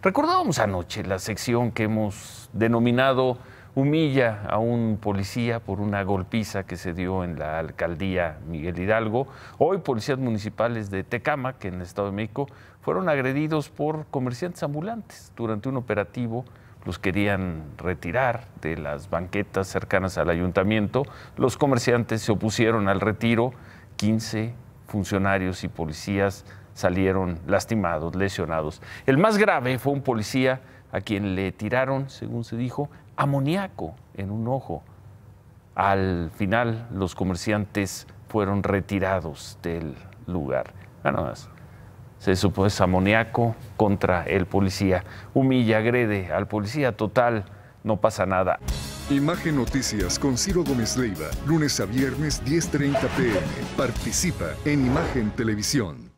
Recordábamos anoche la sección que hemos denominado Humilla a un policía por una golpiza que se dio en la alcaldía Miguel Hidalgo. Hoy policías municipales de Tecama, que en el Estado de México, fueron agredidos por comerciantes ambulantes durante un operativo los querían retirar de las banquetas cercanas al ayuntamiento. Los comerciantes se opusieron al retiro. 15 funcionarios y policías salieron lastimados, lesionados. El más grave fue un policía a quien le tiraron, según se dijo, amoníaco en un ojo. Al final, los comerciantes fueron retirados del lugar. Ah, nada Se supo es amoníaco contra el policía. Humilla, agrede al policía total. No pasa nada. Imagen Noticias con Ciro Gómez Leiva, lunes a viernes 10.30 pm. Participa en Imagen Televisión.